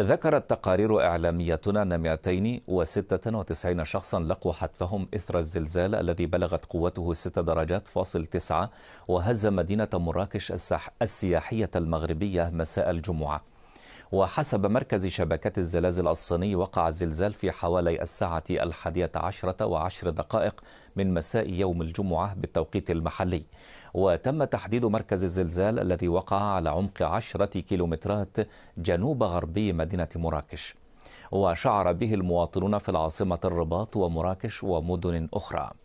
ذكرت تقارير إعلاميتنا أن 296 شخصا لقوا حتفهم إثر الزلزال الذي بلغت قوته 6 درجات فاصل 9 وهز مدينة مراكش السياحية المغربية مساء الجمعة وحسب مركز شبكة الزلازل الصيني وقع الزلزال في حوالي الساعة الحادية عشرة وعشر دقائق من مساء يوم الجمعة بالتوقيت المحلي وتم تحديد مركز الزلزال الذي وقع على عمق عشرة كيلومترات جنوب غربي مدينة مراكش وشعر به المواطنون في العاصمة الرباط ومراكش ومدن أخرى